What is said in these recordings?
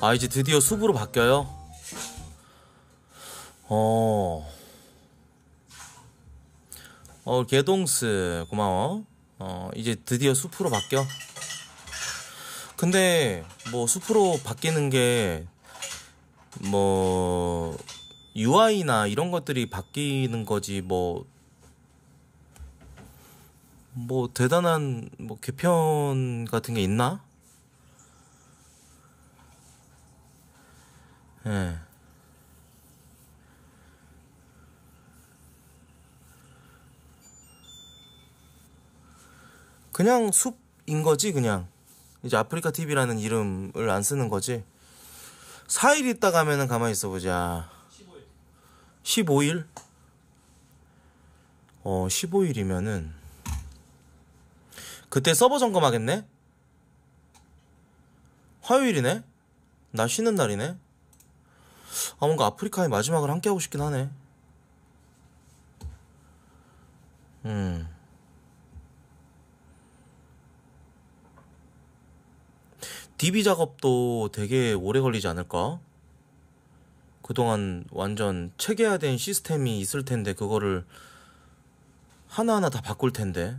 아 이제 드디어 숲으로 바뀌어요. 어. 어 개동스 고마워. 어 이제 드디어 숲으로 바뀌어. 근데 뭐 숲으로 바뀌는 게 뭐 UI나 이런 것들이 바뀌는 거지 뭐뭐 뭐 대단한 뭐 개편 같은 게 있나? 예. 그냥 숲인 거지 그냥 이제 아프리카 TV라는 이름을 안 쓰는 거지 4일 있다 가면은 가만히 있어 보자 15일 15일? 어 15일이면은 그때 서버 점검하겠네? 화요일이네? 나 쉬는 날이네? 아 뭔가 아프리카의 마지막을 함께 하고 싶긴 하네. 음. DB 작업도 되게 오래 걸리지 않을까? 그동안 완전 체계화된 시스템이 있을 텐데 그거를 하나하나 다 바꿀 텐데.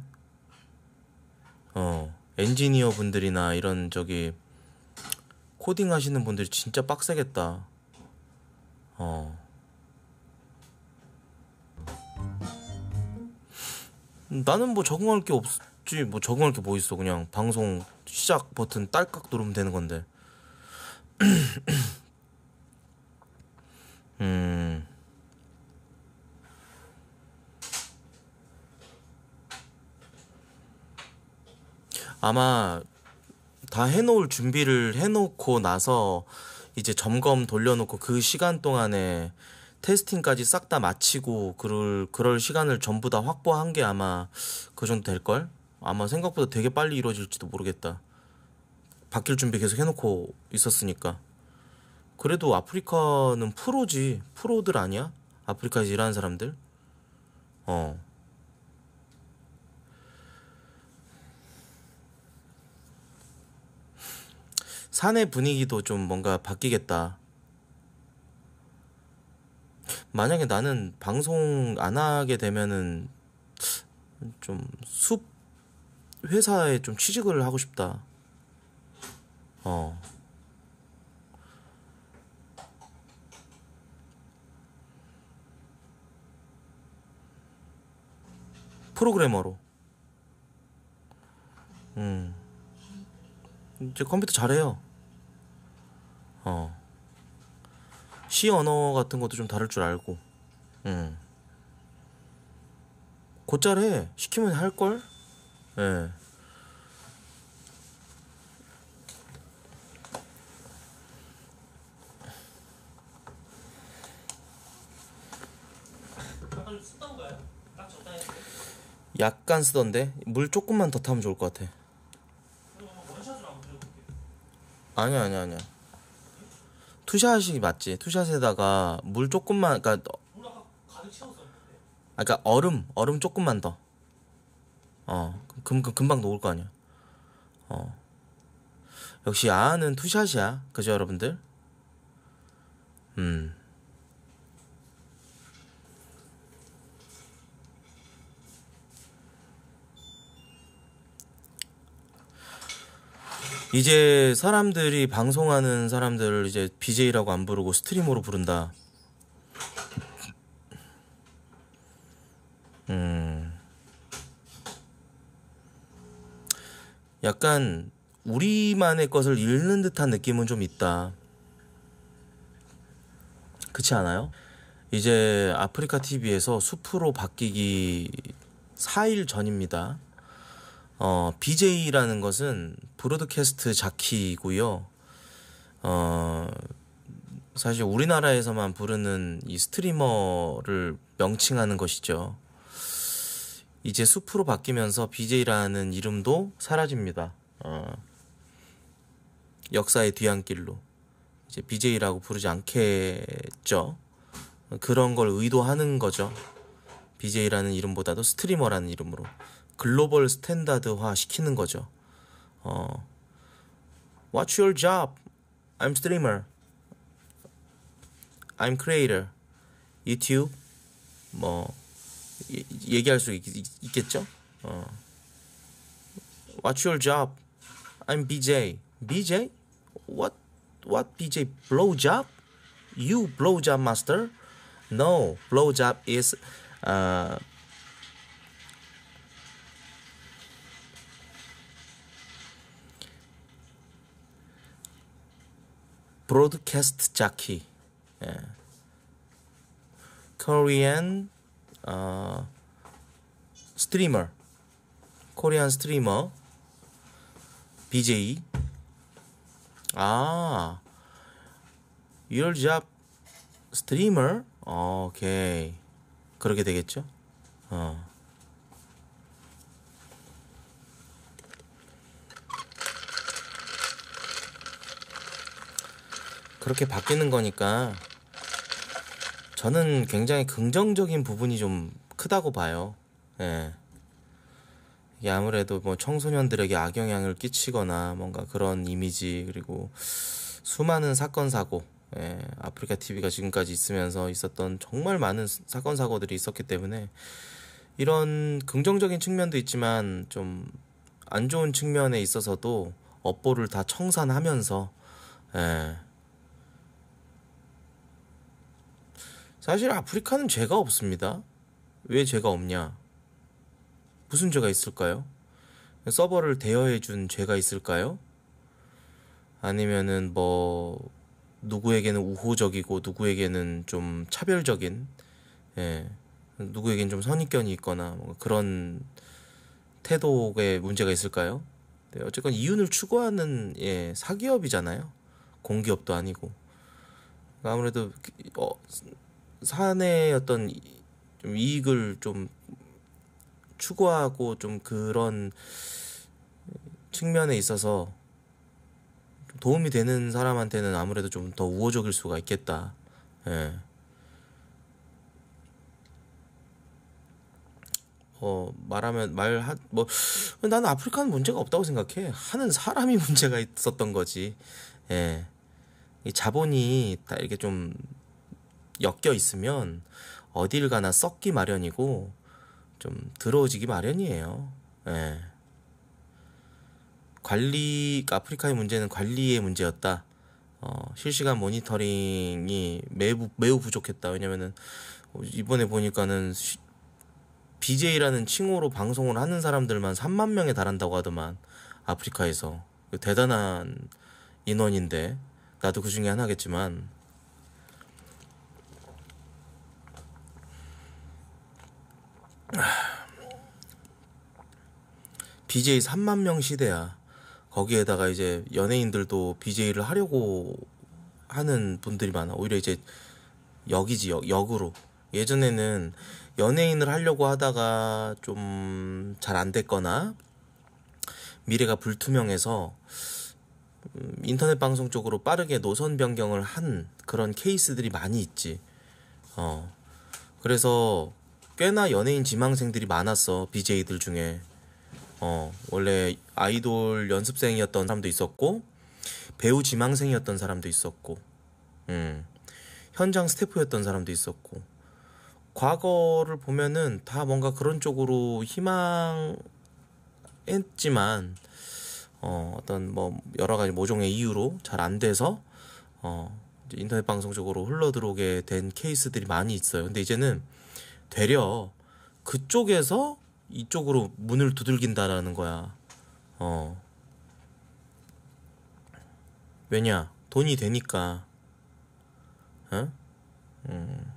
어, 엔지니어 분들이나 이런 저기 코딩 하시는 분들이 진짜 빡세겠다. 어. 나는 뭐 적응할 게 없지 뭐 적응할 게 뭐 있어 그냥 방송 시작 버튼 딸깍 누르면 되는 건데 음 아마 다 해놓을 준비를 해놓고 나서 이제 점검 돌려놓고 그 시간 동안에 테스팅까지 싹 다 마치고 그럴 그럴 시간을 전부 다 확보한 게 아마 그 정도 될 걸? 아마 생각보다 되게 빨리 이루어질지도 모르겠다. 바뀔 준비 계속 해놓고 있었으니까. 그래도 아프리카는 프로지 프로들 아니야? 아프리카에서 일하는 사람들? 어. 사내 분위기도 좀 뭔가 바뀌겠다. 만약에 나는 방송 안 하게 되면은 좀 숲 회사에 좀 취직을 하고 싶다. 어. 프로그래머로. 음. 이제 컴퓨터 잘해요. 어. 시 언어 같은 것도 좀 다를 줄 알고. 음. 곧잘해 시키면 할 걸. 예. 약간 쓰던데 물 조금만 더 타면 좋을 것 같아. 아니야 아니야 아니야. 투샷이 맞지? 투샷에다가 물 조금만 그러니까 아, 그러니까 얼음 얼음 조금만 더. 어, 금, 금 금방 녹을 거 아니야. 어. 역시 아는 투샷이야, 그죠 여러분들? 음. 이제 사람들이 방송하는 사람들을 이제 BJ라고 안 부르고 스트리머로 부른다. 음. 약간 우리만의 것을 잃는 듯한 느낌은 좀 있다. 그렇지 않아요? 이제 아프리카 TV에서 숲으로 바뀌기 4일 전입니다. 어, BJ라는 것은 브로드캐스트 자키고요. 어, 사실 우리나라에서만 부르는 이 스트리머를 명칭하는 것이죠. 이제 숲으로 바뀌면서 BJ라는 이름도 사라집니다. 어, 역사의 뒤안길로 이제 BJ라고 부르지 않겠죠. 그런 걸 의도하는 거죠. BJ라는 이름보다도 스트리머라는 이름으로. 글로벌 스탠다드화 시키는 거죠. 어, What's your job? I'm streamer. I'm creator. YouTube 뭐 예, 얘기할 수 있, 겠죠 어. What's your job? I'm BJ. BJ? What what BJ? Blow job? You blow job master? No, blow job is uh 브로드캐스트 자키 예. 코리안 어, 스트리머 코리안 스트리머 BJ 아 Your job streamer? 오케이 그렇게 되겠죠? 어. 그렇게 바뀌는 거니까 저는 굉장히 긍정적인 부분이 좀 크다고 봐요. 예. 이게 아무래도 뭐 청소년들에게 악영향을 끼치거나 뭔가 그런 이미지 그리고 수많은 사건 사고 예, 아프리카 TV가 지금까지 있으면서 있었던 정말 많은 사건 사고들이 있었기 때문에 이런 긍정적인 측면도 있지만 좀 안 좋은 측면에 있어서도 업보를 다 청산하면서 예, 사실 아프리카는 죄가 없습니다. 왜 죄가 없냐? 무슨 죄가 있을까요? 서버를 대여해준 죄가 있을까요? 아니면은 뭐 누구에게는 우호적이고 누구에게는 좀 차별적인 예 누구에겐 좀 선입견이 있거나 뭐 그런 태도에 문제가 있을까요? 네, 어쨌건 이윤을 추구하는 예 사기업이잖아요 공기업도 아니고 아무래도 그, 어, 산의 어떤 좀 이익을 좀 추구하고 좀 그런 측면에 있어서 도움이 되는 사람한테는 아무래도 좀 더 우호적일 수가 있겠다. 예. 어, 말하면, 말, 하, 뭐, 나는 아프리카는 문제가 없다고 생각해. 하는 사람이 문제가 있었던 거지. 예. 이 자본이 다 이렇게 좀 엮여 있으면 어딜 가나 썩기 마련이고 좀 더러워지기 마련이에요. 예. 관리, 그러니까 아프리카의 문제는 관리의 문제였다. 어, 실시간 모니터링이 매우, 매우 부족했다. 왜냐면은, 이번에 보니까는 시, BJ라는 칭호로 방송을 하는 사람들만 3만 명에 달한다고 하더만, 아프리카에서. 대단한 인원인데, 나도 그 중에 하나겠지만, BJ 3만 명 시대야. 거기에다가 이제 연예인들도 BJ를 하려고 하는 분들이 많아. 오히려 이제 역이지, 역, 역으로. 예전에는 연예인을 하려고 하다가 좀 잘 안 됐거나 미래가 불투명해서 음, 인터넷 방송 쪽으로 빠르게 노선 변경을 한 그런 케이스들이 많이 있지. 어. 그래서 꽤나 연예인 지망생들이 많았어 BJ들 중에 어 원래 아이돌 연습생이었던 사람도 있었고 배우 지망생이었던 사람도 있었고 음 현장 스태프였던 사람도 있었고 과거를 보면은 다 뭔가 그런 쪽으로 희망했지만 어 어떤 뭐 여러 가지 모종의 이유로 잘 안 돼서 어 인터넷 방송 쪽으로 흘러 들어오게 된 케이스들이 많이 있어요. 근데 이제는 되려 그쪽에서 이쪽으로 문을 두들긴다라는 거야. 어. 왜냐? 돈이 되니까. 어? 음.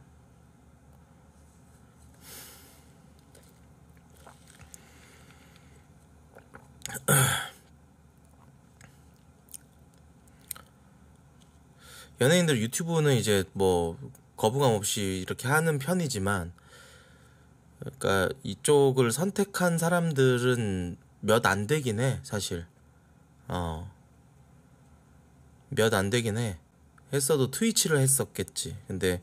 연예인들 유튜브는 이제 뭐 거부감 없이 이렇게 하는 편이지만 그러니까 이쪽을 선택한 사람들은 몇 안 되긴 해, 사실. 어. 몇 안 되긴 해. 했어도 트위치를 했었겠지. 근데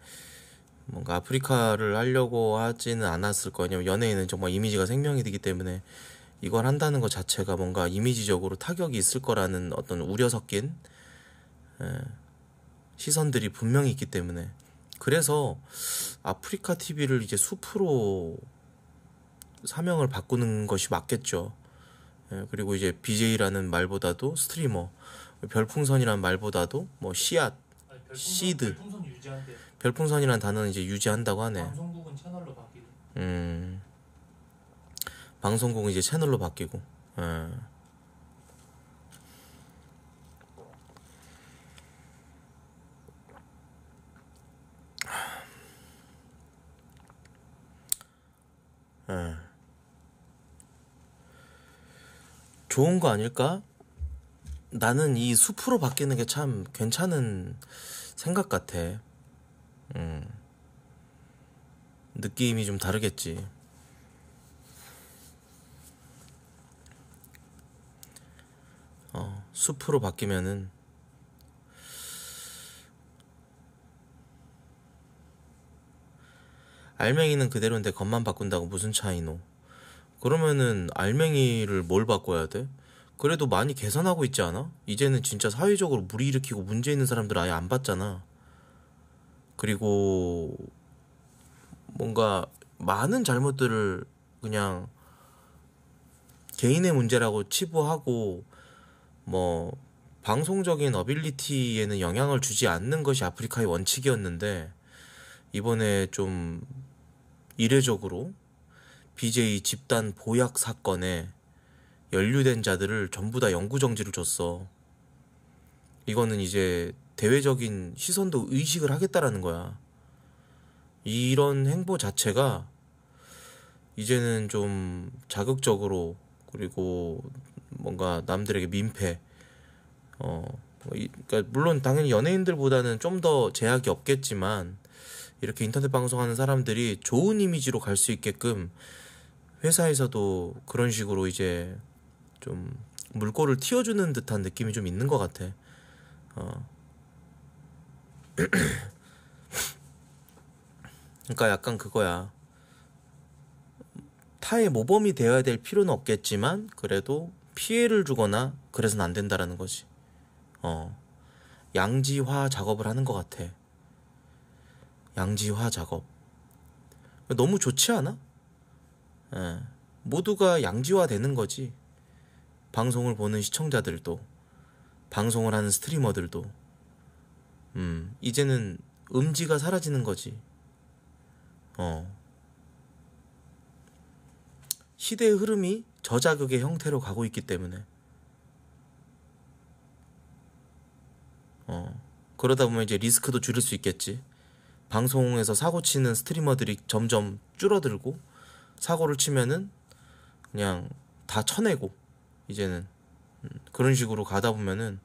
뭔가 아프리카를 하려고 하지는 않았을 거아요 연예인은 정말 이미지가 생명이 되기 때문에 이걸 한다는 것 자체가 뭔가 이미지적으로 타격이 있을 거라는 어떤 우려 섞인 예, 시선들이 분명히 있기 때문에 그래서 아프리카 TV를 이제 숲으로 사명을 바꾸는 것이 맞겠죠. 예, 그리고 이제 BJ라는 말보다도 스트리머, 별풍선이라는 말보다도 뭐 씨앗, 아니, 별풍선, 시드, 별풍선 이라는 단어는 이제 유지한다고 하네. 방송국은 채널로 바뀌고. 음, 방송국은 이제 채널로 바뀌고. 예. 예. 좋은 거 아닐까? 나는 이 숲으로 바뀌는 게 참 괜찮은 생각 같아. 음. 느낌이 좀 다르겠지. 어, 숲으로 바뀌면은 알맹이는 그대로인데 겉만 바꾼다고 무슨 차이노? 그러면은 알맹이를 뭘 바꿔야 돼? 그래도 많이 개선하고 있지 않아? 이제는 진짜 사회적으로 무리 일으키고 문제 있는 사람들 아예 안 봤잖아. 그리고 뭔가 많은 잘못들을 그냥 개인의 문제라고 치부하고 뭐 방송적인 어빌리티에는 영향을 주지 않는 것이 아프리카의 원칙이었는데 이번에 좀 이례적으로 BJ 집단 보약 사건에 연루된 자들을 전부 다 영구 정지를 줬어. 이거는 이제 대외적인 시선도 의식을 하겠다라는 거야. 이런 행보 자체가 이제는 좀 자극적으로 그리고 뭔가 남들에게 민폐 어 그러니까 물론 당연히 연예인들보다는 좀 더 제약이 없겠지만 이렇게 인터넷 방송하는 사람들이 좋은 이미지로 갈 수 있게끔 회사에서도 그런 식으로 이제 좀 물꼬를 튀어주는 듯한 느낌이 좀 있는 것 같아. 어. 그러니까 약간 그거야. 타의 모범이 되어야 될 필요는 없겠지만 그래도 피해를 주거나 그래서는 안 된다라는 거지. 어. 양지화 작업을 하는 것 같아. 양지화 작업. 너무 좋지 않아? 에, 예. 모두가 양지화 되는 거지. 방송을 보는 시청자들도, 방송을 하는 스트리머들도, 음, 이제는 음지가 사라지는 거지. 어. 시대의 흐름이 저자극의 형태로 가고 있기 때문에. 어. 그러다 보면 이제 리스크도 줄일 수 있겠지. 방송에서 사고 치는 스트리머들이 점점 줄어들고 사고를 치면은 그냥 다 쳐내고 이제는 음, 그런 식으로 가다 보면은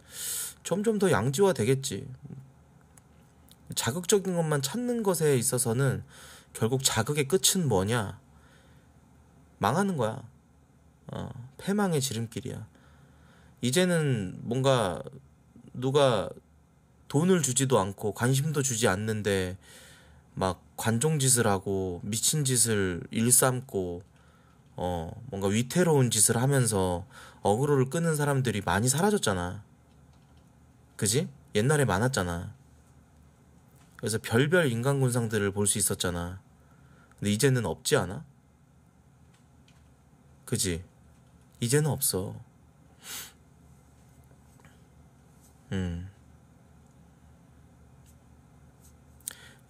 점점 더 양지화 되겠지. 자극적인 것만 찾는 것에 있어서는 결국 자극의 끝은 뭐냐? 망하는 거야. 어, 패망의 지름길이야. 이제는 뭔가 누가 돈을 주지도 않고 관심도 주지 않는데 막 관종짓을 하고 미친 짓을 일삼고 어 뭔가 위태로운 짓을 하면서 어그로를 끄는 사람들이 많이 사라졌잖아. 그지? 옛날에 많았잖아. 그래서 별별 인간군상들을 볼 수 있었잖아. 근데 이제는 없지 않아? 그지? 이제는 없어. 음.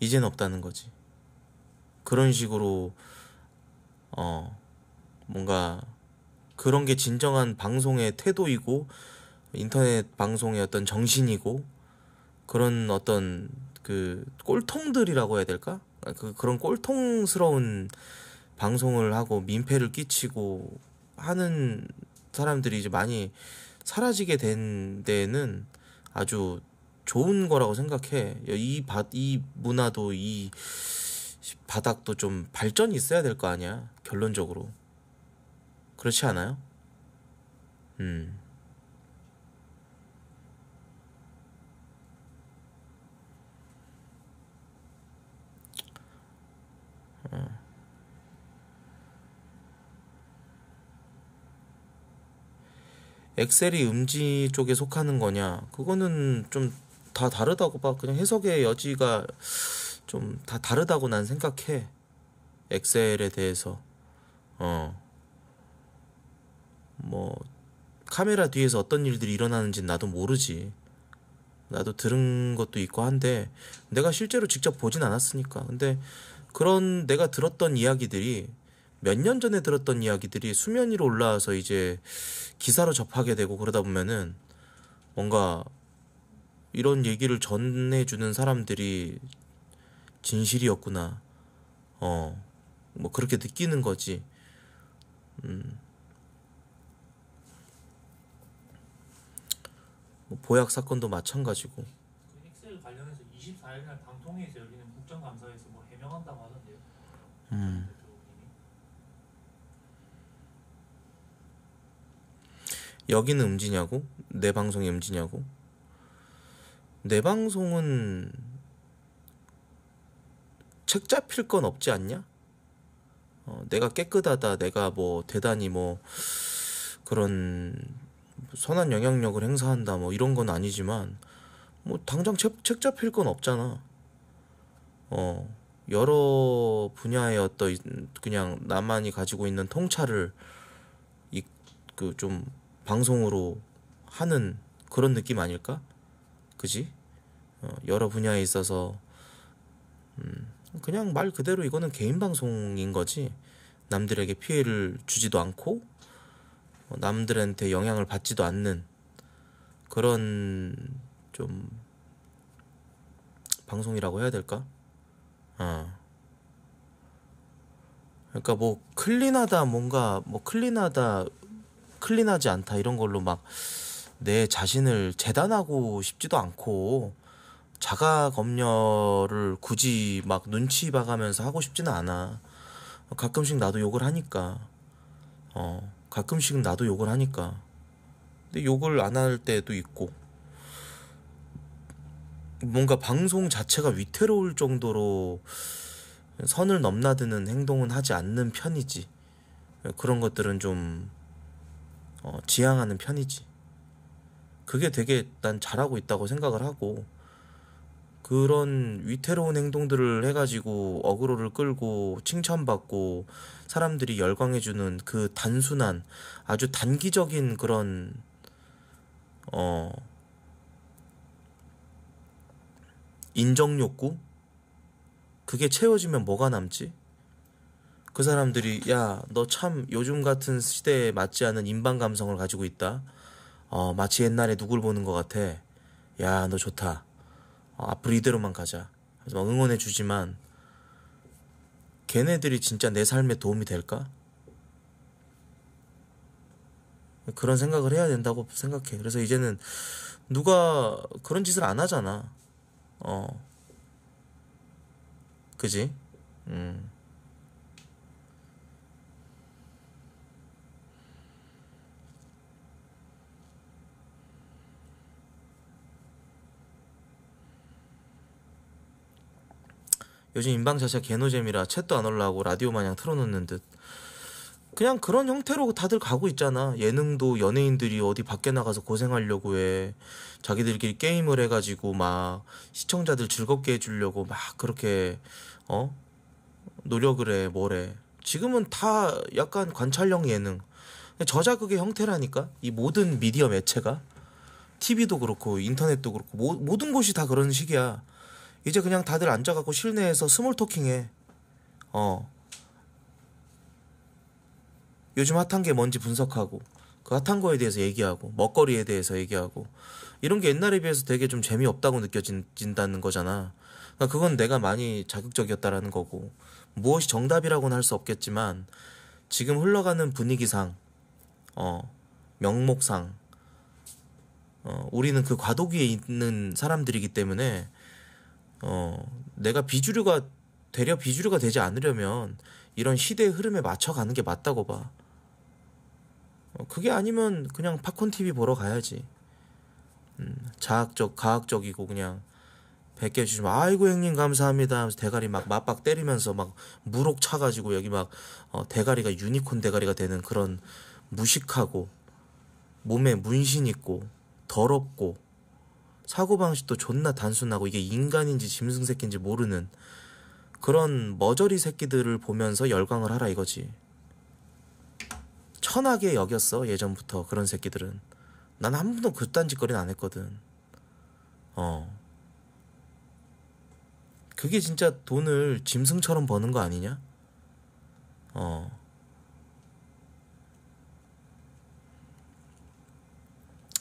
이젠 없다는 거지. 그런 식으로 어 뭔가 그런 게 진정한 방송의 태도이고 인터넷 방송의 어떤 정신이고 그런 어떤 그 꼴통들이라고 해야 될까? 그 그런 꼴통스러운 방송을 하고 민폐를 끼치고 하는 사람들이 이제 많이 사라지게 된 데는 아주 좋은 거라고 생각해. 이, 바, 이 문화도 이 바닥도 좀 발전이 있어야 될 거 아니야. 결론적으로. 그렇지 않아요? 음. 어. 엑셀이 음지 쪽에 속하는 거냐? 그거는 좀다 다르다고 봐. 그냥 해석의 여지가 좀 다 다르다고 난 생각해. 엑셀에 대해서. 어. 뭐, 카메라 뒤에서 어떤 일들이 일어나는지 나도 모르지. 나도 들은 것도 있고 한데, 내가 실제로 직접 보진 않았으니까. 근데 그런 내가 들었던 이야기들이 몇 년 전에 들었던 이야기들이 수면 위로 올라와서 이제 기사로 접하게 되고 그러다 보면은 뭔가 이런 얘기를 전해주는 사람들이 진실이었구나. 어, 뭐 그렇게 느끼는 거지. 음. 뭐 보약 사건도 마찬가지고. 그 엑셀 관련해서 24일 날 방통위에서 열리는 국정감사에서 뭐 해명한다고 하던데요. 음. 여기는 음지냐고? 내 방송이 음지냐고? 내 방송은 책 잡힐 건 없지 않냐? 어, 내가 깨끗하다, 내가 뭐 대단히 뭐 그런 선한 영향력을 행사한다, 뭐 이런 건 아니지만 뭐 당장 책, 책 잡힐 건 없잖아. 어 여러 분야의 어떤 그냥 나만이 가지고 있는 통찰을 이 그 좀 방송으로 하는 그런 느낌 아닐까? 그지? 어, 여러 분야에 있어서 음, 그냥 말 그대로 이거는 개인 방송인 거지. 남들에게 피해를 주지도 않고 어, 남들한테 영향을 받지도 않는 그런 좀 방송이라고 해야 될까? 어. 그러니까 뭐 클린하다 뭔가 뭐 클린하다 클린하지 않다 이런 걸로 막내 자신을 재단하고 싶지도 않고 자가 검열을 굳이 막 눈치 봐가면서 하고 싶지는 않아. 가끔씩 나도 욕을 하니까. 어, 가끔씩 나도 욕을 하니까. 근데 욕을 안 할 때도 있고. 뭔가 방송 자체가 위태로울 정도로 선을 넘나드는 행동은 하지 않는 편이지. 그런 것들은 좀 어, 지향하는 편이지. 그게 되게 난 잘하고 있다고 생각을 하고 그런 위태로운 행동들을 해가지고 어그로를 끌고 칭찬받고 사람들이 열광해주는 그 단순한 아주 단기적인 그런 어 인정 욕구 그게 채워지면 뭐가 남지? 그 사람들이 야 너 참 요즘 같은 시대에 맞지 않은 인방 감성을 가지고 있다. 어, 마치 옛날에 누굴 보는 것 같아. 야, 너 좋다. 어, 앞으로 이대로만 가자. 그래서 응원해주지만, 걔네들이 진짜 내 삶에 도움이 될까? 그런 생각을 해야 된다고 생각해. 그래서 이제는 누가 그런 짓을 안 하잖아. 어. 그지? 음. 요즘 인방 자체가 개노잼이라 챗도 안 올라오고 라디오 마냥 틀어놓는 듯 그냥 그런 형태로 다들 가고 있잖아. 예능도 연예인들이 어디 밖에 나가서 고생하려고 해. 자기들끼리 게임을 해가지고 막 시청자들 즐겁게 해주려고 막 그렇게, 어? 노력을 해, 뭐래. 지금은 다 약간 관찰형 예능. 저자극의 형태라니까? 이 모든 미디어 매체가. TV도 그렇고, 인터넷도 그렇고, 모, 모든 곳이 다 그런 식이야. 이제 그냥 다들 앉아갖고 실내에서 스몰 토킹해. 어. 요즘 핫한 게 뭔지 분석하고, 그 핫한 거에 대해서 얘기하고, 먹거리에 대해서 얘기하고, 이런 게 옛날에 비해서 되게 좀 재미없다고 느껴진다는 거잖아. 그러니까 그건 내가 많이 자극적이었다라는 거고, 무엇이 정답이라고는 할 수 없겠지만, 지금 흘러가는 분위기상, 어, 명목상, 어, 우리는 그 과도기에 있는 사람들이기 때문에, 어, 내가 비주류가 되려 비주류가 되지 않으려면 이런 시대의 흐름에 맞춰가는 게 맞다고 봐. 어, 그게 아니면 그냥 팝콘 TV 보러 가야지. 음, 자학적, 과학적이고 그냥 베껴 주시면 아이고 형님 감사합니다 하면서 대가리 막 맞박 때리면서 막 무록 차가지고 여기 막 어, 대가리가 유니콘 대가리가 되는 그런 무식하고 몸에 문신 있고 더럽고 사고방식도 존나 단순하고 이게 인간인지 짐승 새끼인지 모르는 그런 머저리 새끼들을 보면서 열광을 하라 이거지. 천하게 여겼어 예전부터 그런 새끼들은. 난 한 번도 그딴 짓거리는 안 했거든. 어. 그게 진짜 돈을 짐승처럼 버는 거 아니냐? 어.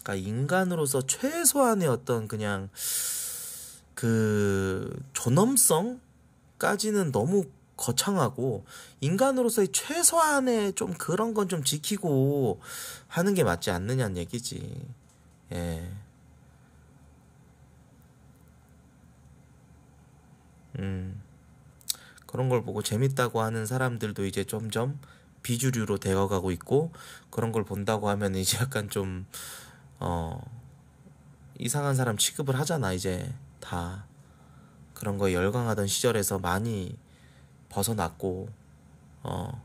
그러니까 인간으로서 최소한의 어떤 그냥 그 존엄성까지는 너무 거창하고 인간으로서의 최소한의 좀 그런 건 좀 지키고 하는 게 맞지 않느냐는 얘기지. 예. 음. 그런 걸 보고 재밌다고 하는 사람들도 이제 점점 비주류로 되어가고 있고 그런 걸 본다고 하면 이제 약간 좀어 이상한 사람 취급을 하잖아 이제 다 그런 거 열광하던 시절에서 많이 벗어났고 어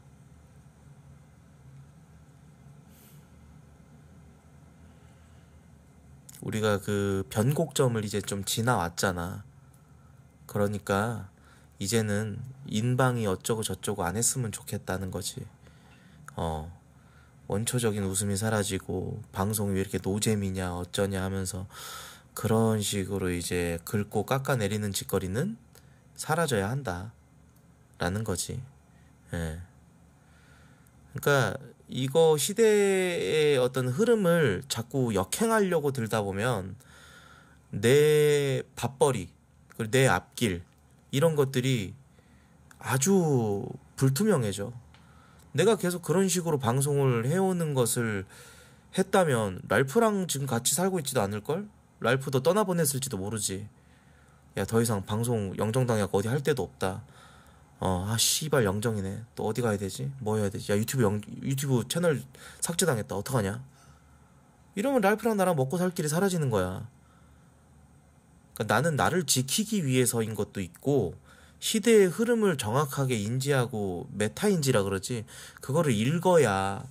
우리가 그 변곡점을 이제 좀 지나왔잖아. 그러니까 이제는 인방이 어쩌고 저쩌고 안 했으면 좋겠다는 거지. 어. 원초적인 웃음이 사라지고 방송 이왜 이렇게 노잼이냐 어쩌냐 하면서 그런 식으로 이제 긁고 깎아내리는 짓거리는 사라져야 한다. 라는 거지. 예. 그러니까 이거 시대의 어떤 흐름을 자꾸 역행하려고 들다 보면 내 밥벌이, 그리고 내 앞길, 이런 것들이 아주 불투명해져. 내가 계속 그런 식으로 방송을 해오는 것을 했다면 랄프랑 지금 같이 살고 있지도 않을걸? 랄프도 떠나보냈을지도 모르지. 야, 더 이상 방송 영정당약 어디 할 데도 없다. 어, 아, 씨발 영정이네. 또 어디 가야 되지? 뭐 해야 되지? 야, 유튜브 영, 유튜브 채널 삭제당했다. 어떡하냐? 이러면 랄프랑 나랑 먹고 살 길이 사라지는 거야. 그러니까 나는 나를 지키기 위해서인 것도 있고, 시대의 흐름을 정확하게 인지하고 메타인지라 그러지 그거를 읽어야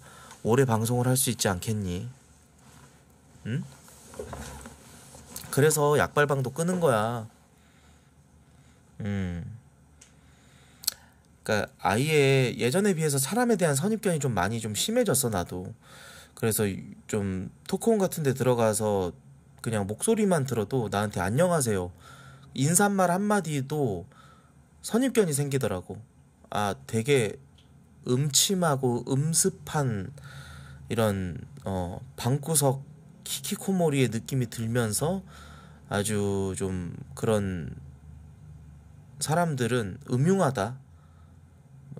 오래 방송을 할 수 있지 않겠니? 응? 그래서 약발방도 끄는 거야. 음. 그러니까 아예 예전에 비해서 사람에 대한 선입견이 좀 많이 좀 심해졌어 나도. 그래서 좀 토크온 같은 데 들어가서 그냥 목소리만 들어도 나한테 안녕하세요. 인사말 한마디도 선입견이 생기더라고. 아, 되게 음침하고 음습한 이런 어, 방구석 키키코모리의 느낌이 들면서 아주 좀 그런 사람들은 음흉하다.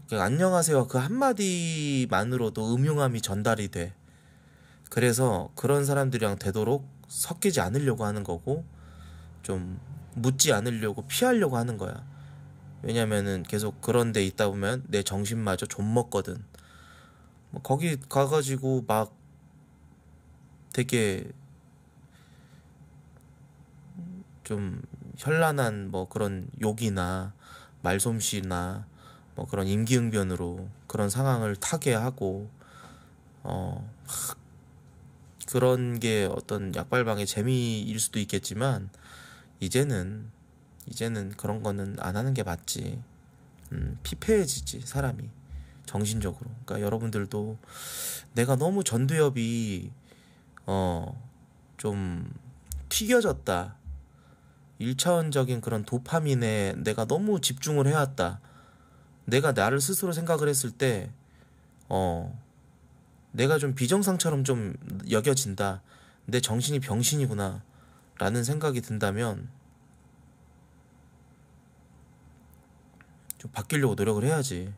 그러니까 안녕하세요. 그 한마디만으로도 음흉함이 전달이 돼. 그래서 그런 사람들이랑 되도록 섞이지 않으려고 하는 거고, 좀 묻지 않으려고 피하려고 하는 거야. 왜냐면은 계속 그런 데 있다 보면 내 정신마저 좀먹거든 뭐 거기 가가지고 막 되게 좀 현란한 뭐 그런 욕이나 말솜씨나 뭐 그런 임기응변으로 그런 상황을 타게 하고 어 그런 게 어떤 약발방의 재미일 수도 있겠지만 이제는 이제는 그런 거는 안 하는 게 맞지. 음, 피폐해지지 사람이 정신적으로. 그러니까 여러분들도 내가 너무 전두엽이 어 좀 튀겨졌다. 일차원적인 그런 도파민에 내가 너무 집중을 해왔다. 내가 나를 스스로 생각을 했을 때, 어, 내가 좀 비정상처럼 좀 여겨진다. 내 정신이 병신이구나. 라는 생각이 든다면, 좀 바뀌려고 노력을 해야지.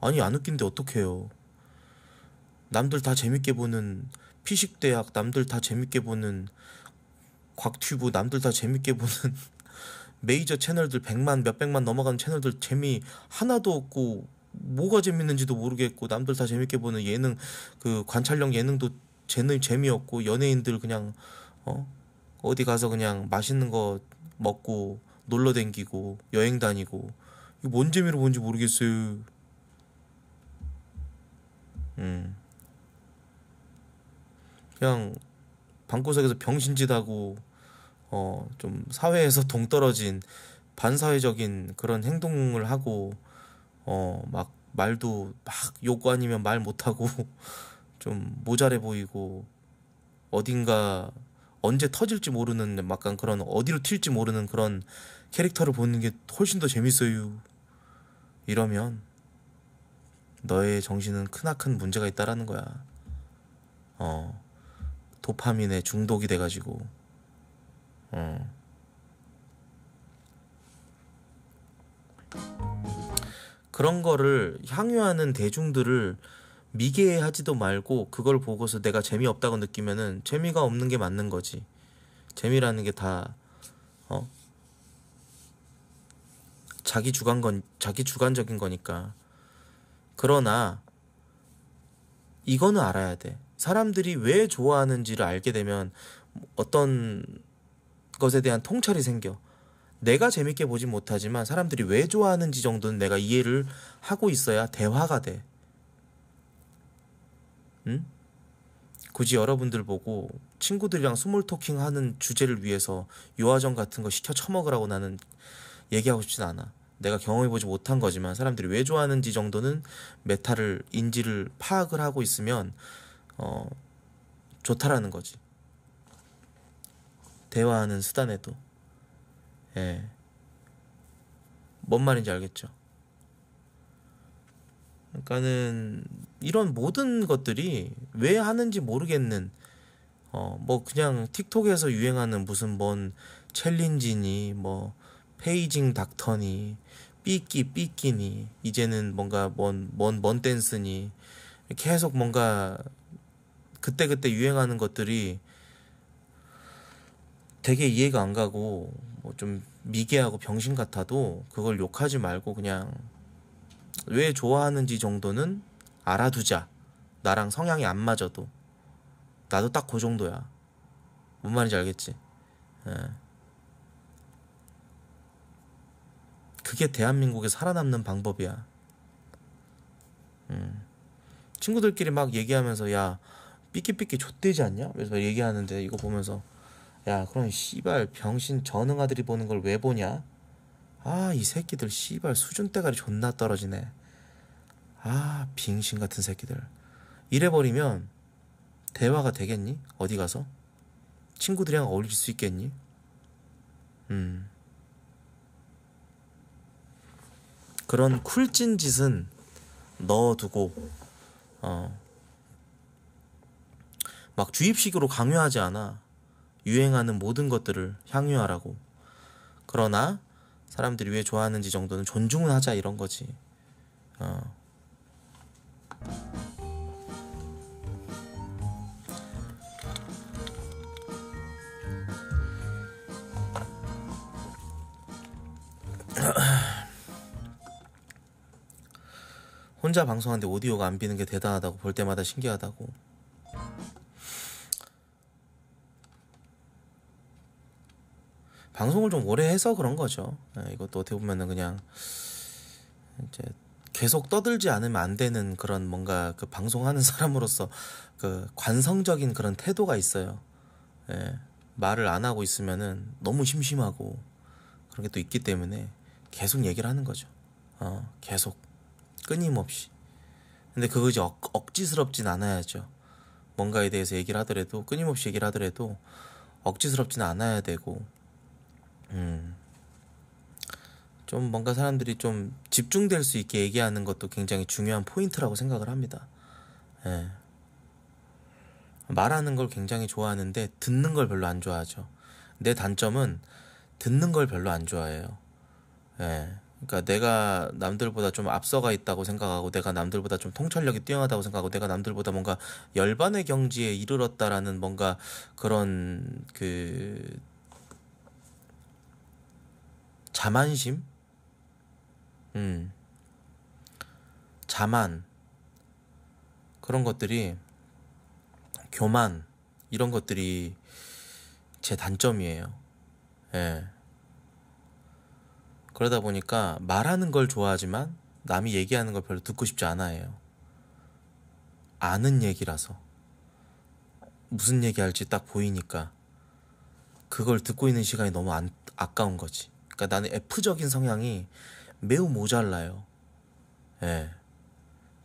아니 안 웃긴데 어떡해요. 남들 다 재밌게 보는 피식대학, 남들 다 재밌게 보는 곽튜브, 남들 다 재밌게 보는 메이저 채널들 100만 몇백만 넘어가는 채널들 재미 하나도 없고 뭐가 재밌는지도 모르겠고 남들 다 재밌게 보는 예능 그 관찰형 예능도 재미 재미없고 연예인들 그냥 어 어디 가서 그냥 맛있는 거 먹고 놀러 댕기고 여행 다니고 이거 뭔 재미로 본지 모르겠어요. 음. 그냥 방구석에서 병신짓하고 어 좀 사회에서 동떨어진 반사회적인 그런 행동을 하고 어 막 말도 막 욕구 아니면 말 못하고 좀 모자래 보이고 어딘가 언제 터질지 모르는 막간 그런 어디로 튈지 모르는 그런 캐릭터를 보는 게 훨씬 더 재밌어요. 이러면 너의 정신은 크나큰 문제가 있다라는 거야. 어, 도파민에 중독이 돼가지고, 어. 그런 거를 향유하는 대중들을 미개하지도 말고 그걸 보고서 내가 재미없다고 느끼면은 재미가 없는 게 맞는 거지. 재미라는 게 다, 어, 자기 주관 건 자기 주관적인 거니까. 그러나 이거는 알아야 돼. 사람들이 왜 좋아하는지를 알게 되면 어떤 것에 대한 통찰이 생겨. 내가 재밌게 보진 못하지만 사람들이 왜 좋아하는지 정도는 내가 이해를 하고 있어야 대화가 돼. 응? 굳이 여러분들 보고 친구들이랑 스몰 토킹 하는 주제를 위해서 요아정 같은 거 시켜 처먹으라고 나는 얘기하고 싶진 않아. 내가 경험해보지 못한 거지만 사람들이 왜 좋아하는지 정도는 메타를 인지를 파악을 하고 있으면 어 좋다라는 거지 대화하는 수단에도 예. 뭔 말인지 알겠죠? 그러니까는 이런 모든 것들이 왜 하는지 모르겠는 어뭐 그냥 틱톡에서 유행하는 무슨 뭔 챌린지니 뭐 페이징 닥터니 삐끼 삐끼니 이제는 뭔가 먼 먼 먼 댄스니 계속 뭔가 그때 그때 유행하는 것들이 되게 이해가 안 가고 뭐좀 미개하고 병신 같아도 그걸 욕하지 말고 그냥 왜 좋아하는지 정도는 알아두자. 나랑 성향이 안 맞아도 나도 딱 그 정도야. 뭔 말인지 알겠지? 예. 그게 대한민국에 살아남는 방법이야. 음. 친구들끼리 막 얘기하면서 야 삐끼삐끼 좆되지 않냐? 그래서 얘기하는데 이거 보면서 야그럼 씨발 병신 전능아들이 보는 걸 왜 보냐? 아 이 새끼들 씨발 수준대가리 존나 떨어지네. 아 빙신 같은 새끼들. 이래버리면 대화가 되겠니? 어디 가서? 친구들이랑 어울릴 수 있겠니? 음. 그런 쿨진 짓은 넣어두고 어, 막 주입식으로 강요하지 않아 유행하는 모든 것들을 향유하라고 그러나 사람들이 왜 좋아하는지 정도는 존중은 하자 이런 거지 어. 혼자 방송하는데 오디오가 안 비는 게 대단하다고 볼 때마다 신기하다고 방송을 좀 오래 해서 그런 거죠 예, 이것도 어떻게 보면은 그냥 이제 계속 떠들지 않으면 안 되는 그런 뭔가 그 방송하는 사람으로서 그 관성적인 그런 태도가 있어요 예, 말을 안 하고 있으면은 너무 심심하고 그런 게 또 있기 때문에 계속 얘기를 하는 거죠 어, 계속 끊임없이. 근데 그거 이제 억, 지스럽진 않아야죠. 뭔가에 대해서 얘기를 하더라도 끊임없이 얘기를 하더라도 억지스럽진 않아야 되고, 음, 좀 뭔가 사람들이 좀 집중될 수 있게 얘기하는 것도 굉장히 중요한 포인트라고 생각을 합니다. 예. 말하는 걸 굉장히 좋아하는데 듣는 걸 별로 안 좋아하죠. 내 단점은 듣는 걸 별로 안 좋아해요. 예. 그러니까 내가 남들보다 좀 앞서가 있다고 생각하고 내가 남들보다 좀 통찰력이 뛰어나다고 생각하고 내가 남들보다 뭔가 열반의 경지에 이르렀다라는 뭔가 그런 그 자만심 음 자만 그런 것들이 교만 이런 것들이 제 단점이에요. 예. 그러다 보니까 말하는 걸 좋아하지만 남이 얘기하는 걸 별로 듣고 싶지 않아해요. 아는 얘기라서. 무슨 얘기 할지 딱 보이니까. 그걸 듣고 있는 시간이 너무 안, 아까운 거지. 그러니까 나는 F적인 성향이 매우 모자라요. 예.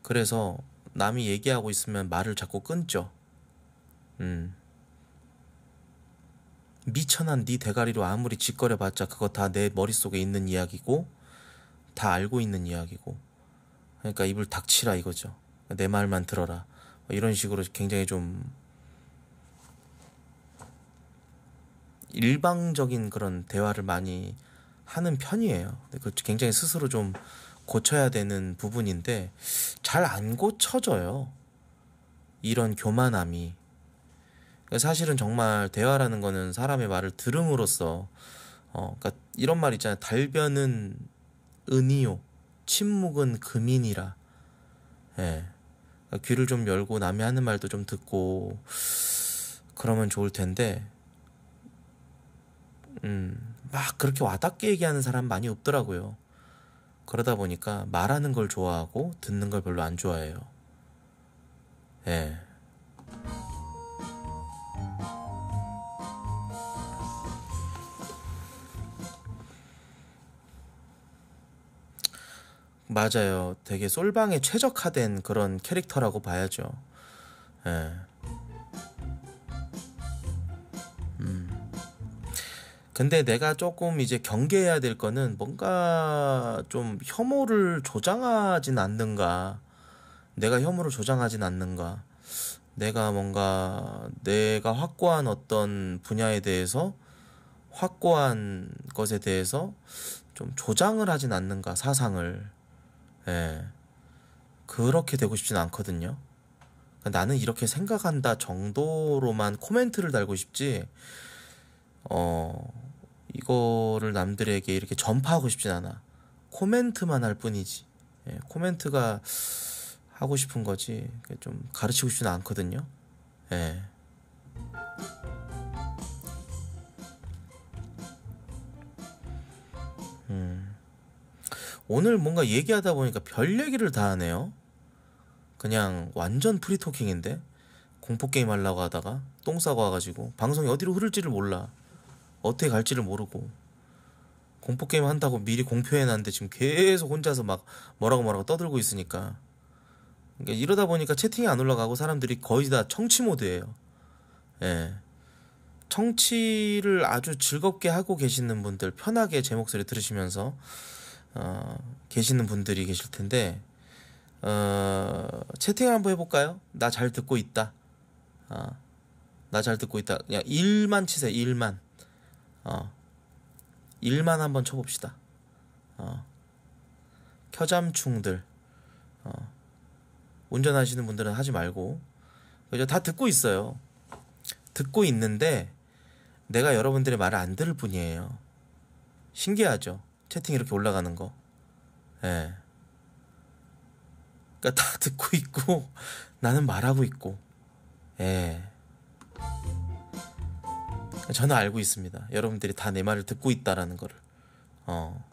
그래서 남이 얘기하고 있으면 말을 자꾸 끊죠. 음. 미천한 네 대가리로 아무리 짓거려봤자 그거 다 내 머릿속에 있는 이야기고 다 알고 있는 이야기고 그러니까 입을 닥치라 이거죠 내 말만 들어라 뭐 이런 식으로 굉장히 좀 일방적인 그런 대화를 많이 하는 편이에요 그 굉장히 스스로 좀 고쳐야 되는 부분인데 잘 안 고쳐져요 이런 교만함이 사실은 정말 대화라는 거는 사람의 말을 들음으로써 어, 그러니까 이런 말 있잖아요. 달변은 은이요, 침묵은 금인이라. 예. 그러니까 귀를 좀 열고 남이 하는 말도 좀 듣고 그러면 좋을 텐데, 음, 막 그렇게 와닿게 얘기하는 사람 많이 없더라고요. 그러다 보니까 말하는 걸 좋아하고 듣는 걸 별로 안 좋아해요. 예. 맞아요. 되게 솔방에 최적화된 그런 캐릭터라고 봐야죠. 예. 음. 근데 내가 조금 이제 경계해야 될 거는 뭔가 좀 혐오를 조장하진 않는가. 내가 혐오를 조장하진 않는가. 내가 뭔가 내가 확고한 어떤 분야에 대해서 확고한 것에 대해서 좀 조장을 하진 않는가, 사상을. 예. 그렇게 되고 싶진 않거든요. 나는 이렇게 생각한다 정도로만 코멘트를 달고 싶지, 어, 이거를 남들에게 이렇게 전파하고 싶진 않아. 코멘트만 할 뿐이지. 예, 코멘트가 하고 싶은 거지, 좀 가르치고 싶진 않거든요. 예. 오늘 뭔가 얘기하다 보니까 별 얘기를 다 하네요. 그냥 완전 프리토킹인데 공포 게임 하려고 하다가 똥 싸고 와가지고 방송이 어디로 흐를지를 몰라 어떻게 갈지를 모르고 공포 게임 한다고 미리 공표해놨는데 지금 계속 혼자서 막 뭐라고 뭐라고 떠들고 있으니까 그러니까 이러다 보니까 채팅이 안 올라가고 사람들이 거의 다 청취 모드예요. 예. 청취를 아주 즐겁게 하고 계시는 분들 편하게 제 목소리 들으시면서 어, 계시는 분들이 계실 텐데 어, 채팅 한번 해볼까요? 나 잘 듣고 있다. 어, 나잘 듣고 있다. 그냥 1만 치세요. 1만. 어, 1만 한번 쳐봅시다. 어, 켜잠충들. 어, 운전하시는 분들은 하지 말고. 그죠? 다 듣고 있어요. 듣고 있는데 내가 여러분들의 말을 안 들을 뿐이에요. 신기하죠? 채팅 이렇게 올라가는 거. 예. 그니까다 듣고 있고 나는 말하고 있고. 예. 그러니까 저는 알고 있습니다. 여러분들이 다 내 말을 듣고 있다라는 거를. 어.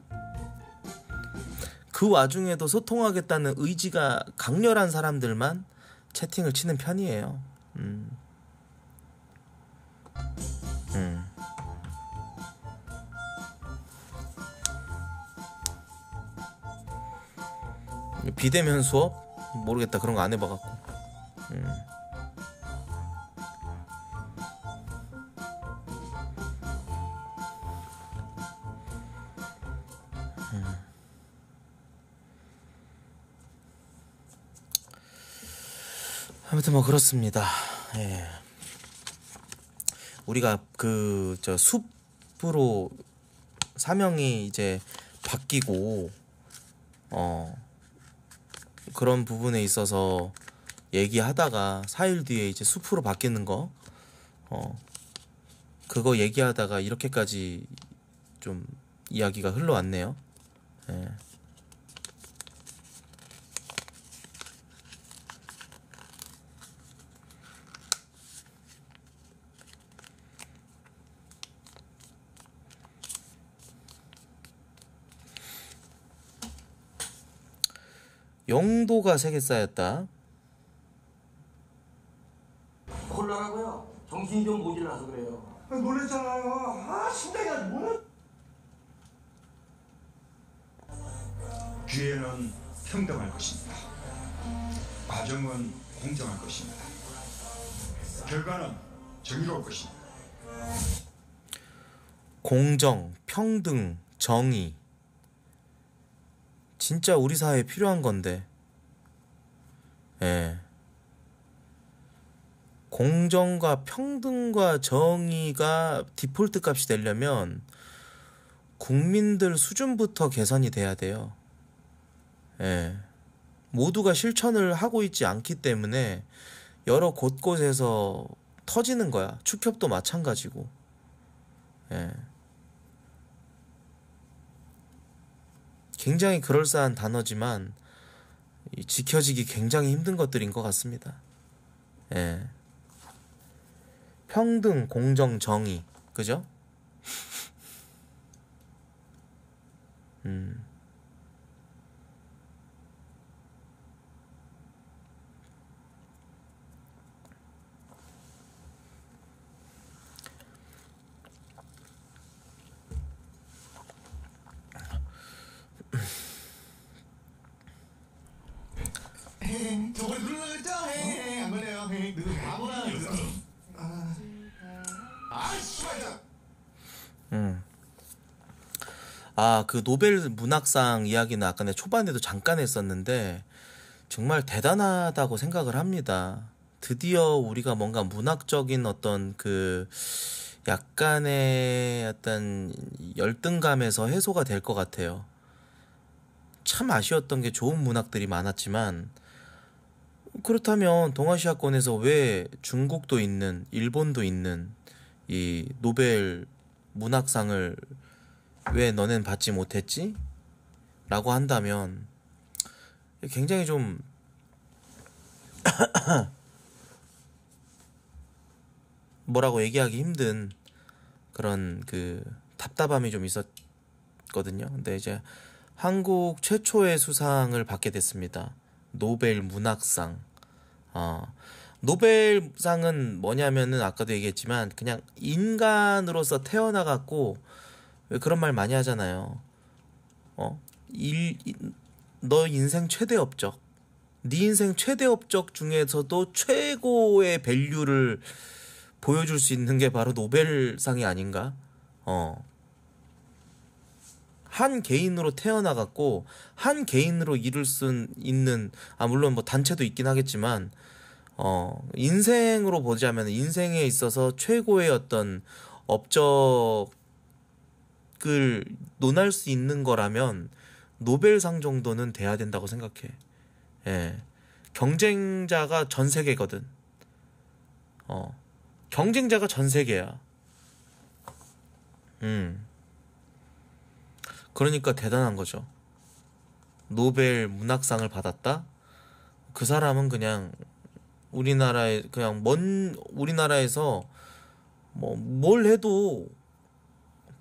그 와중에도 소통하겠다는 의지가 강렬한 사람들만 채팅을 치는 편이에요. 음. 비대면 수업 모르겠다 그런 거 안 해봐갖고 음. 아무튼 뭐 그렇습니다. 예. 우리가 그 저 숲으로 사명이 이제 바뀌고 어 그런 부분에 있어서 얘기하다가 4일 뒤에 이제 숲으로 바뀌는 거, 어, 그거 얘기하다가 이렇게까지 좀 이야기가 흘러왔네요. 예. 영도가 세개 쌓였다. 혼란하고요. 정신이 좀 모질라서 그래요. 아, 놀랬잖아요. 아 심장이 아주 뭐. 기회는 평등할 것입니다. 과정은 공정할 것입니다. 결과는 정의로울 것입니다. 공정, 평등, 정의. 진짜 우리 사회에 필요한 건데. 예. 공정과 평등과 정의가 디폴트 값이 되려면 국민들 수준부터 개선이 돼야 돼요. 예. 모두가 실천을 하고 있지 않기 때문에 여러 곳곳에서 터지는 거야. 축협도 마찬가지고. 예. 굉장히 그럴싸한 단어지만 지켜지기 굉장히 힘든 것들인 것 같습니다. 예. 평등, 공정, 정의. 그죠? 음. 아 아, 그 노벨 문학상 이야기는 아까 내 초반에도 잠깐 했었는데 정말 대단하다고 생각을 합니다. 드디어 우리가 뭔가 문학적인 어떤 그 약간의 어떤 열등감에서 해소가 될 것 같아요. 참 아쉬웠던 게 좋은 문학들이 많았지만 그렇다면 동아시아권에서 왜 중국도 있는 일본도 있는 이 노벨 문학상을 왜 너넨 받지 못했지? 라고 한다면 굉장히 좀 뭐라고 얘기하기 힘든 그런 그 답답함이 좀 있었거든요. 근데 이제 한국 최초의 수상을 받게 됐습니다. 노벨 문학상. 어, 노벨상은 뭐냐면은 아까도 얘기했지만 그냥 인간으로서 태어나갖고 왜 그런 말 많이 하잖아요. 어, 일, 너 인생 최대 업적. 네 인생 최대 업적 중에서도 최고의 밸류를 보여줄 수 있는 게 바로 노벨상이 아닌가? 어. 한 개인으로 태어나갖고 한 개인으로 이룰 수 있는 아 물론 뭐 단체도 있긴 하겠지만 어 인생으로 보자면 인생에 있어서 최고의 어떤 업적을 논할 수 있는 거라면 노벨상 정도는 돼야 된다고 생각해. 예. 경쟁자가 전 세계거든. 어. 경쟁자가 전 세계야. 음. 그러니까 대단한 거죠. 노벨 문학상을 받았다? 그 사람은 그냥 우리나라에, 그냥 먼, 우리나라에서 뭐, 뭘 해도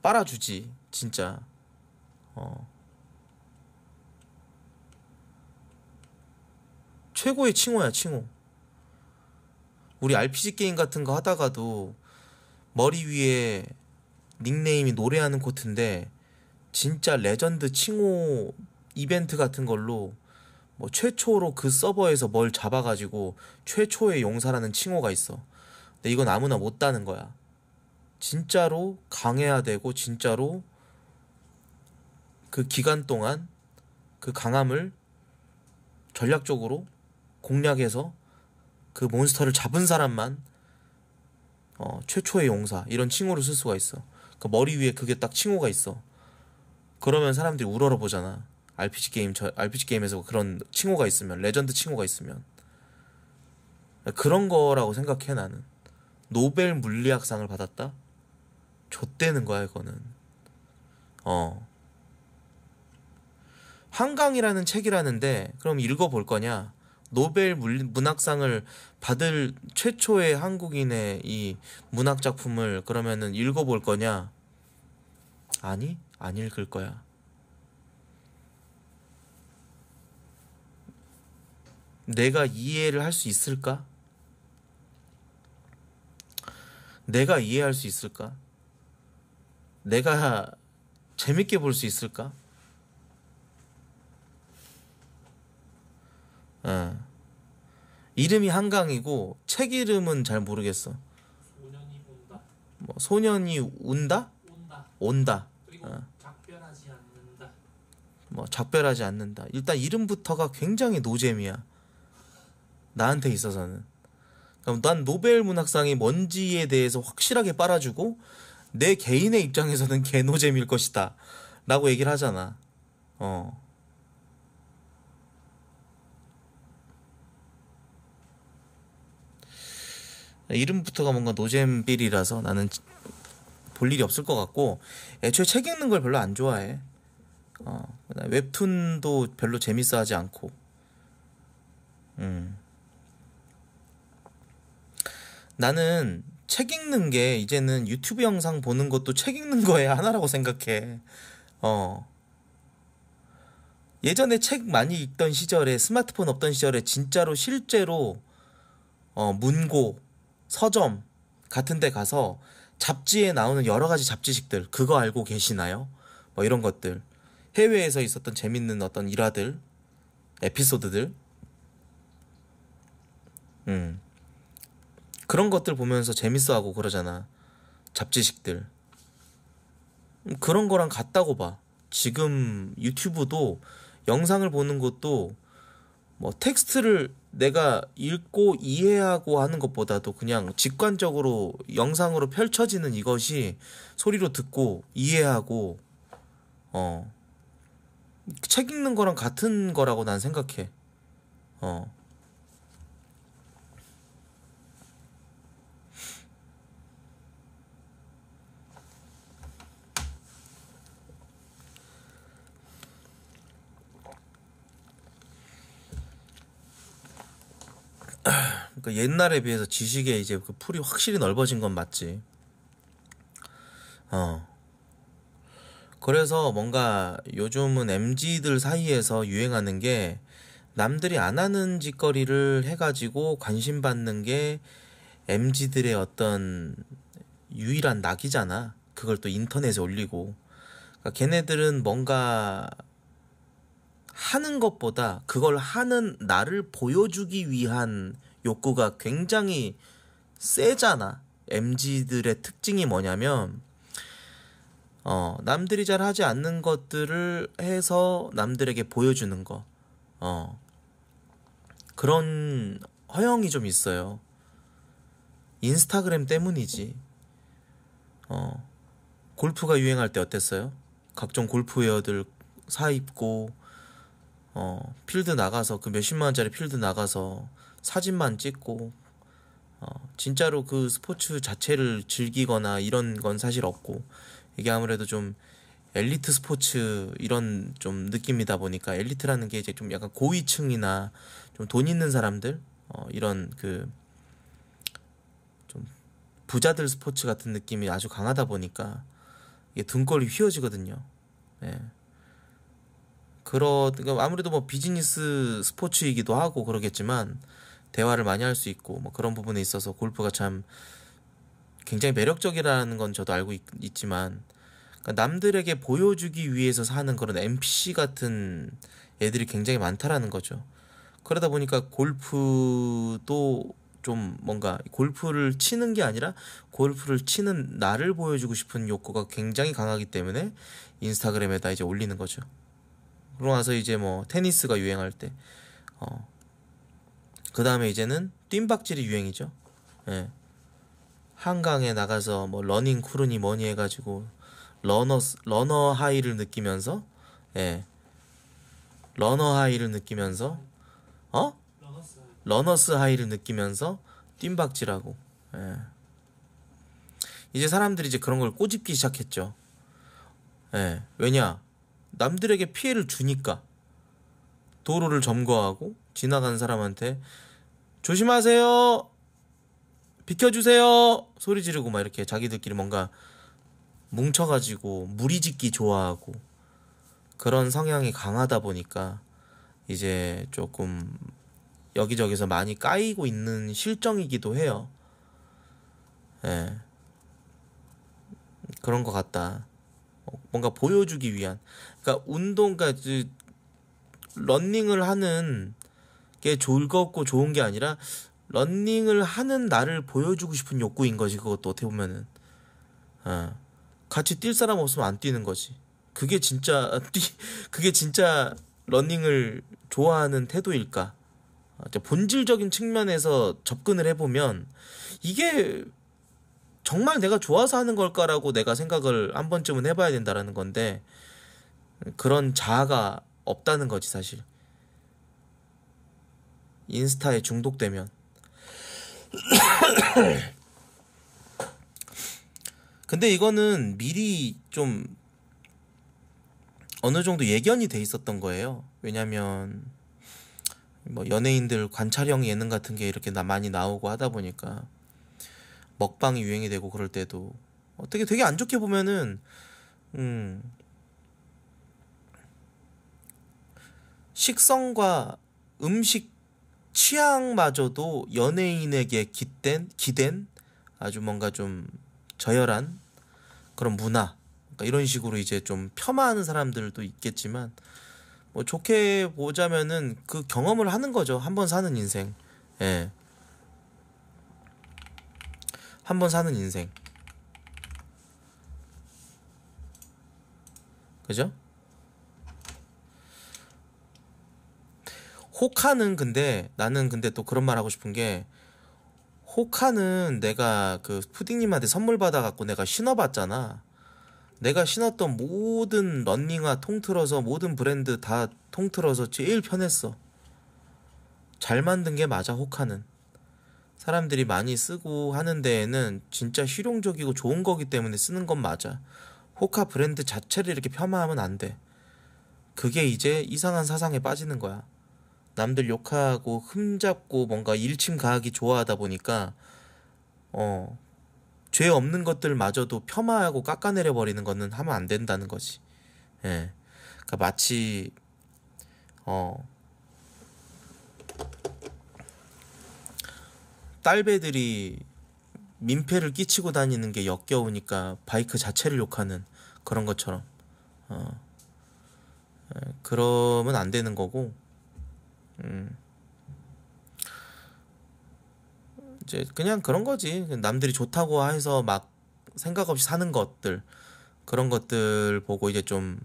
빨아주지, 진짜. 어. 최고의 칭호야, 칭호. 우리 RPG 게임 같은 거 하다가도 머리 위에 닉네임이 노래하는 코트인데 진짜 레전드 칭호 이벤트 같은 걸로 뭐 최초로 그 서버에서 뭘 잡아가지고 최초의 용사라는 칭호가 있어. 근데 이건 아무나 못 따는 거야. 진짜로 강해야 되고 진짜로 그 기간 동안 그 강함을 전략적으로 공략해서 그 몬스터를 잡은 사람만 어, 최초의 용사 이런 칭호를 쓸 수가 있어. 그 머리 위에 그게 딱 칭호가 있어. 그러면 사람들이 우러러 보잖아. RPG 게임 저 RPG 게임에서 그런 칭호가 있으면 레전드 칭호가 있으면 그런 거라고 생각해 나는 노벨 물리학상을 받았다 좆대는 거야 이거는 어 한강이라는 책이라는데 그럼 읽어볼 거냐 노벨 물, 문학상을 받을 최초의 한국인의 이 문학 작품을 그러면은 읽어볼 거냐 아니 안 읽을 거야. 내가 이해를 할 수 있을까? 내가 이해할 수 있을까? 내가 재밌게 볼 수 있을까? 어. 이름이 한강이고 책 이름은 잘 모르겠어. 소년이 운다. 뭐 소년이 운다? 온다. 온다. 어. 뭐 작별하지 않는다. 일단 이름부터가 굉장히 노잼이야. 나한테 있어서는. 난 노벨 문학상이 뭔지에 대해서 확실하게 빨아주고 내 개인의 입장에서는 개노잼일 것이다. 라고 얘기를 하잖아. 어. 이름부터가 뭔가 노잼빌이라서 나는 볼 일이 없을 것 같고 애초에 책 읽는 걸 별로 안 좋아해. 어, 웹툰도 별로 재밌어 하지 않고. 음. 나는 책 읽는 게 이제는 유튜브 영상 보는 것도 책 읽는 거에 하나라고 생각해. 어. 예전에 책 많이 읽던 시절에 스마트폰 없던 시절에 진짜로 실제로 어, 문고, 서점 같은 데 가서 잡지에 나오는 여러 가지 잡지식들 그거 알고 계시나요? 뭐 이런 것들 해외에서 있었던 재밌는 어떤 일화들, 에피소드들, 음. 그런 것들 보면서 재밌어하고 그러잖아. 잡지식들. 음, 그런 거랑 같다고 봐. 지금 유튜브도 영상을 보는 것도 뭐 텍스트를 내가 읽고 이해하고 하는 것보다도 그냥 직관적으로 영상으로 펼쳐지는 이것이 소리로 듣고 이해하고 어책 읽는 거랑 같은 거라고 난 생각해. 어. 그 옛날에 비해서 지식의 이제 그 풀이 확실히 넓어진 건 맞지. 어. 그래서 뭔가 요즘은 MZ들 사이에서 유행하는 게 남들이 안 하는 짓거리를 해가지고 관심 받는 게 MZ들의 어떤 유일한 낙이잖아. 그걸 또 인터넷에 올리고. 그러니까 걔네들은 뭔가 하는 것보다 그걸 하는 나를 보여주기 위한 욕구가 굉장히 세잖아. MZ들의 특징이 뭐냐면 어, 남들이 잘 하지 않는 것들을 해서 남들에게 보여주는 거. 어, 그런 허영이 좀 있어요. 인스타그램 때문이지. 어, 골프가 유행할 때 어땠어요? 각종 골프웨어들 사입고, 어, 필드 나가서, 그 몇십만 원짜리 필드 나가서 사진만 찍고, 어, 진짜로 그 스포츠 자체를 즐기거나 이런 건 사실 없고, 이게 아무래도 좀 엘리트 스포츠 이런 좀 느낌이다 보니까 엘리트라는 게 이제 좀 약간 고위층이나 좀 돈 있는 사람들 어, 이런 그 좀 부자들 스포츠 같은 느낌이 아주 강하다 보니까 이게 등골이 휘어지거든요. 예. 그러 그러니까 아무래도 뭐 비즈니스 스포츠이기도 하고 그러겠지만 대화를 많이 할 수 있고 뭐 그런 부분에 있어서 골프가 참 굉장히 매력적이라는 건 저도 알고 있, 지만 그러니까 남들에게 보여주기 위해서 사는 그런 NPC 같은 애들이 굉장히 많다라는 거죠. 그러다 보니까 골프도 좀 뭔가 골프를 치는 게 아니라 골프를 치는 나를 보여주고 싶은 욕구가 굉장히 강하기 때문에 인스타그램에다 이제 올리는 거죠. 그러고 나서 이제 뭐 테니스가 유행할 때, 어, 그 다음에 이제는 뜀박질이 유행이죠. 예. 한강에 나가서 뭐 러닝 크루니 뭐니 해가지고 러너 러너 하이를 느끼면서 예 러너 하이를 느끼면서 어 러너스 하이를 느끼면서 뜀박질하고 예. 이제 사람들이 이제 그런 걸 꼬집기 시작했죠. 예. 왜냐 남들에게 피해를 주니까 도로를 점거하고 지나간 사람한테 조심하세요 비켜주세요 소리 지르고 막 이렇게 자기들끼리 뭔가 뭉쳐가지고 무리짓기 좋아하고 그런 성향이 강하다 보니까 이제 조금 여기저기서 많이 까이고 있는 실정이기도 해요. 예. 그런 것 같다. 뭔가 보여주기 위한. 그러니까 운동, 그러니까 런닝을 하는 게 즐겁고 좋은 게 아니라 런닝을 하는 나를 보여주고 싶은 욕구인 거지 그것도 어떻게 보면은 어. 같이 뛸 사람 없으면 안 뛰는 거지 그게 진짜 뛰 그게 진짜 런닝을 좋아하는 태도일까 어, 본질적인 측면에서 접근을 해보면 이게 정말 내가 좋아서 하는 걸까라고 내가 생각을 한 번쯤은 해봐야 된다라는 건데 그런 자아가 없다는 거지 사실 인스타에 중독되면 근데 이거는 미리 좀 어느 정도 예견이 돼 있었던 거예요. 왜냐면 뭐 연예인들 관찰형 예능 같은 게 이렇게 나 많이 나오고 하다 보니까 먹방이 유행이 되고 그럴 때도 어떻게 되게 안 좋게 보면은 음 식성과 음식 취향마저도 연예인에게 기댄 기댄 아주 뭔가 좀 저열한 그런 문화 그러니까 이런 식으로 이제 좀 폄하하는 사람들도 있겠지만 뭐 좋게 보자면은 그 경험을 하는 거죠 한번 사는 인생 예. 한번 사는 인생 그죠? 호카는 근데 나는 근데 또 그런 말 하고 싶은 게 호카는 내가 그 푸딩님한테 선물 받아갖고 내가 신어봤잖아. 내가 신었던 모든 런닝화 통틀어서 모든 브랜드 다 통틀어서 제일 편했어. 잘 만든 게 맞아 호카는. 사람들이 많이 쓰고 하는 데에는 진짜 실용적이고 좋은 거기 때문에 쓰는 건 맞아. 호카 브랜드 자체를 이렇게 폄하하면 안 돼. 그게 이제 이상한 사상에 빠지는 거야. 남들 욕하고 흠잡고 뭔가 일침 가하기 좋아하다 보니까 어, 죄 없는 것들마저도 폄하하고 깎아내려 버리는 거는 하면 안 된다는 거지. 예. 그러니까 마치 어 딸배들이 민폐를 끼치고 다니는 게 역겨우니까 바이크 자체를 욕하는 그런 것처럼 어, 예, 그러면 안 되는 거고 음. 이제 그냥 그런 거지. 남들이 좋다고 해서 막 생각 없이 사는 것들 그런 것들 보고 이제 좀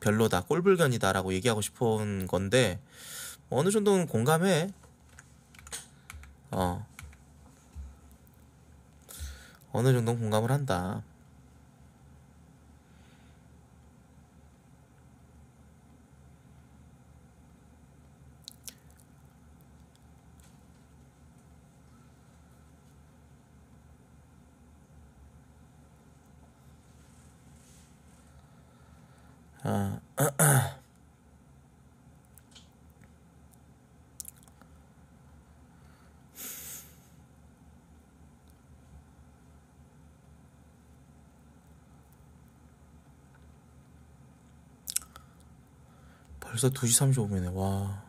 별로다 꼴불견이다라고 얘기하고 싶은 건데 뭐 어느 정도는 공감해. 어. 어느 정도 공감을 한다. 벌써 2시 35분이네, 와.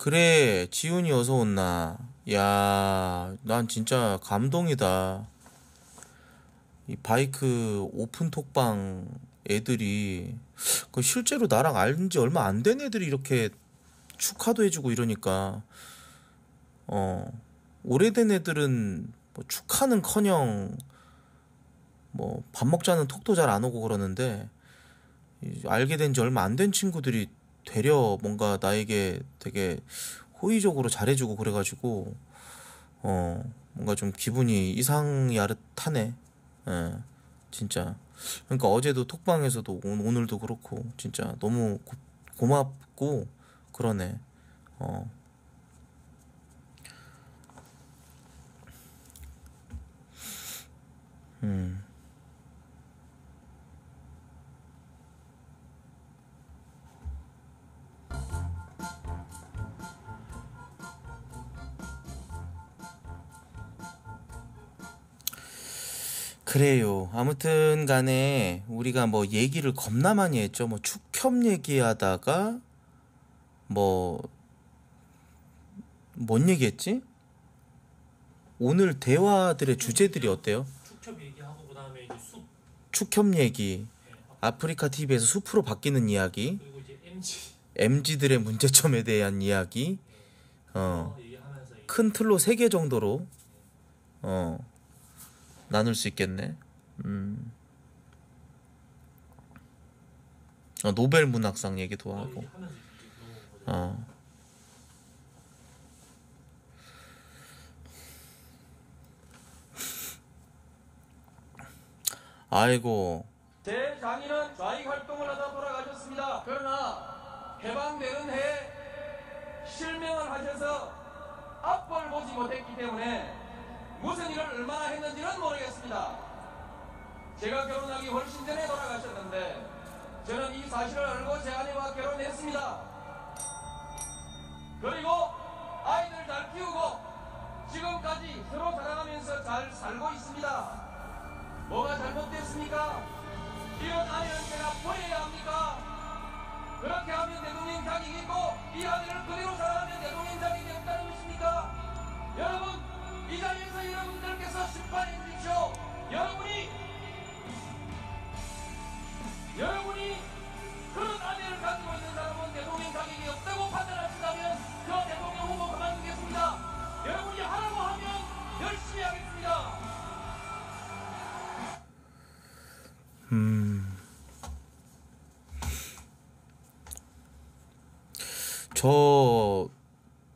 그래, 지훈이 어서 온나. 야, 난 진짜 감동이다. 이 바이크 오픈 톡방 애들이 그 실제로 나랑 알지 얼마 안 된 애들이 이렇게 축하도 해주고 이러니까 어 오래된 애들은 뭐 축하는커녕 뭐 밥 먹자는 톡도 잘 안 오고 그러는데 알게 된 지 얼마 안 된 친구들이 되려 뭔가 나에게 되게 호의적으로 잘해주고 그래가지고 어 뭔가 좀 기분이 이상야릇하네. 예, 진짜. 그러니까 어제도 톡방에서도 오늘도 그렇고 진짜 너무 고, 고맙고 그러네. 어. 음. 그래요. 아무튼 간에 우리가 뭐 얘기를 겁나 많이 했죠. 뭐 축협 얘기하다가 뭐 뭔 얘기했지? 오늘 대화들의 주제들이 어때요? 축협 얘기하고 그다음에 이제 숲 축협 얘기. 아프리카 TV에서 숲으로 바뀌는 이야기. 그리고 이제 MG MG들의 문제점에 대한 이야기. 네. 어. 큰 틀로 세 개 정도로 어. 나눌 수 있겠네. 음. 어, 노벨 문학상 얘기도 하고. 아, 어. 아이고. 제 장인은 좌익 활동을 하다 돌아가셨습니다. 그러나 해방되는 해 실명을 하셔서 앞을 보지 못했기 때문에 무슨 일을 얼마나 했는지는 모르겠습니다. 제가 결혼하기 훨씬 전에 돌아가셨는데 저는 이 사실을 알고 제 아내와 결혼했습니다. 그리고 아이들 잘 키우고 지금까지 서로 사랑하면서 잘 살고 있습니다. 뭐가 잘못됐습니까? 이런 아내를 제가 보내야 합니까? 그렇게 하면 대동인 자격이고 있이 아내를 그대로 사랑하면 대동인 자격이 없다는 것입니까? 여러분 이 자리에서 여러분들께서 심판해 주십시오. 여러분이 여러분이 그런 아내를 가지고 있는 사람은 대통령 자격이 없다고 판단하신다면 그 대통령 후보 가만두겠습니다. 여러분이 하라고 하면 열심히 하겠습니다. 음. 저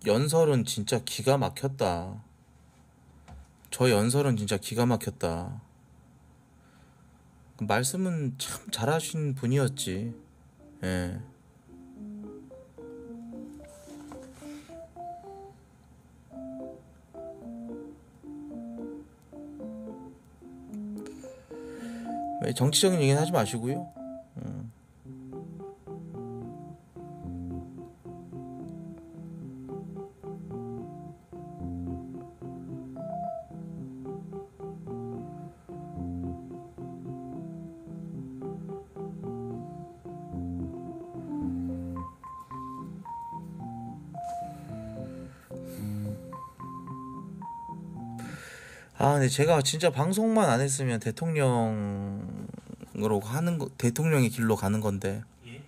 연설은 진짜 기가 막혔다. 저 연설은 진짜 기가 막혔다. 그 말씀은 참 잘하신 분이었지. 예. 정치적인 얘기는 하지 마시고요. 근데 제가 진짜 방송만 안 했으면 대통령으로 하는 거 대통령의 길로 가는 건데 예?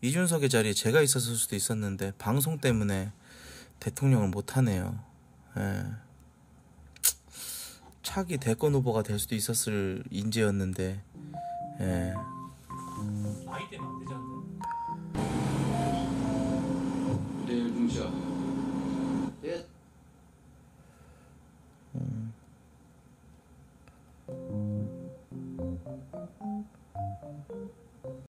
이준석의 자리에 제가 있었을 수도 있었는데 방송 때문에 대통령을 못 하네요. 예. 차기 대권 후보가 될 수도 있었을 인재였는데 예.